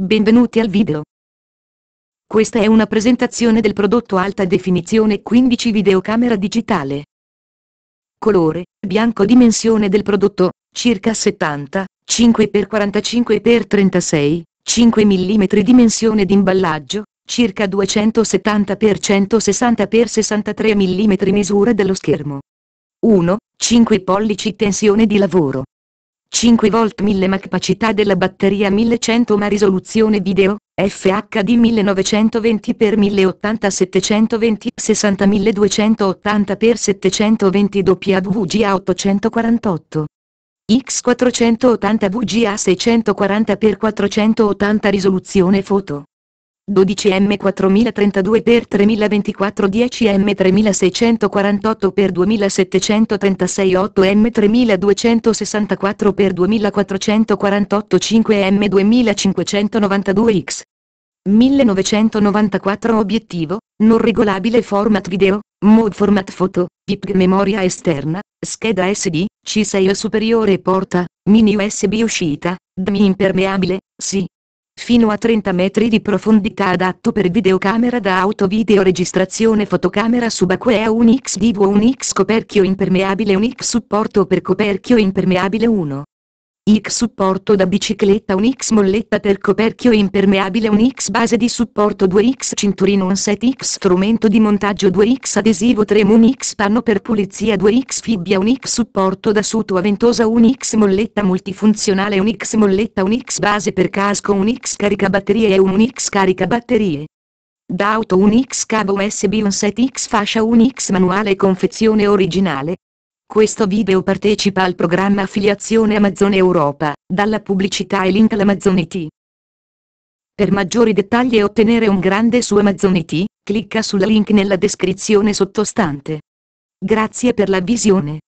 Benvenuti al video. Questa è una presentazione del prodotto alta definizione 15 videocamera digitale. Colore, bianco dimensione del prodotto, circa 70, 5x45x36, 5 mm dimensione d'imballaggio, circa 270x160x63 mm misura dello schermo. 1, 5 pollici tensione di lavoro. 5V 1000 mAh capacità della batteria 1100 mAh risoluzione video, FHD 1920x1080 720 60 1280x720 WGA 848 X480 WGA 640x480 risoluzione foto 12M4032 x 3024 10M3648 x 2736 8M3264 x 2448 5M2592X 1994 Obiettivo, non regolabile format video, mode format foto, PIP memoria esterna, scheda SD, C6 o superiore porta, mini USB uscita, DMI impermeabile, SI, fino a 30 metri di profondità adatto per videocamera da auto videoregistrazione fotocamera subacquea un x vivo un x coperchio impermeabile un x supporto per coperchio impermeabile 1. X supporto da bicicletta un X molletta per coperchio impermeabile un X base di supporto 2X cinturino un set X strumento di montaggio 2X adesivo 3 un X panno per pulizia 2X fibbia un X supporto da suto a ventosa un X molletta multifunzionale un X molletta un X base per casco un X caricabatterie e un X caricabatterie Da auto un X cavo USB un set X fascia un X manuale confezione originale questo video partecipa al programma affiliazione Amazon Europa, dalla pubblicità e link all'Amazon IT. Per maggiori dettagli e ottenere un grande su Amazon IT, clicca sul link nella descrizione sottostante. Grazie per la visione.